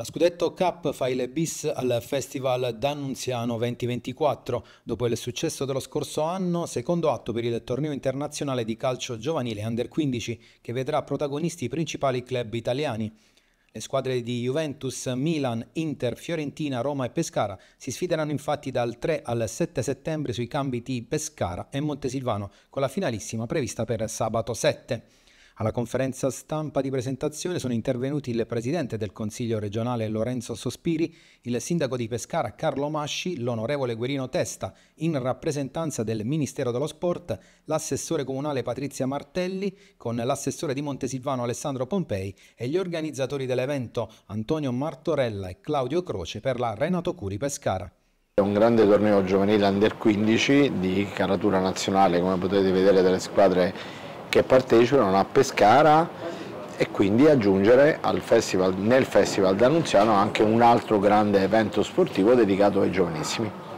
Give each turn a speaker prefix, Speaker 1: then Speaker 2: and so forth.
Speaker 1: La Scudetto Cup fa il bis al Festival D'Annunziano 2024. Dopo il successo dello scorso anno, secondo atto per il torneo internazionale di calcio giovanile Under 15, che vedrà protagonisti i principali club italiani. Le squadre di Juventus, Milan, Inter, Fiorentina, Roma e Pescara si sfideranno infatti dal 3 al 7 settembre sui campi di Pescara e Montesilvano, con la finalissima prevista per sabato 7. Alla conferenza stampa di presentazione sono intervenuti il presidente del Consiglio regionale Lorenzo Sospiri, il sindaco di Pescara Carlo Masci, l'onorevole Guerino Testa, in rappresentanza del Ministero dello Sport, l'assessore comunale Patrizia Martelli, con l'assessore di Montesilvano Alessandro Pompei e gli organizzatori dell'evento Antonio Martorella e Claudio Croce per la Renato Curi Pescara.
Speaker 2: È un grande torneo giovanile under 15 di caratura nazionale, come potete vedere dalle squadre che partecipano a Pescara e quindi aggiungere festival, nel Festival d'Annunziano anche un altro grande evento sportivo dedicato ai giovanissimi.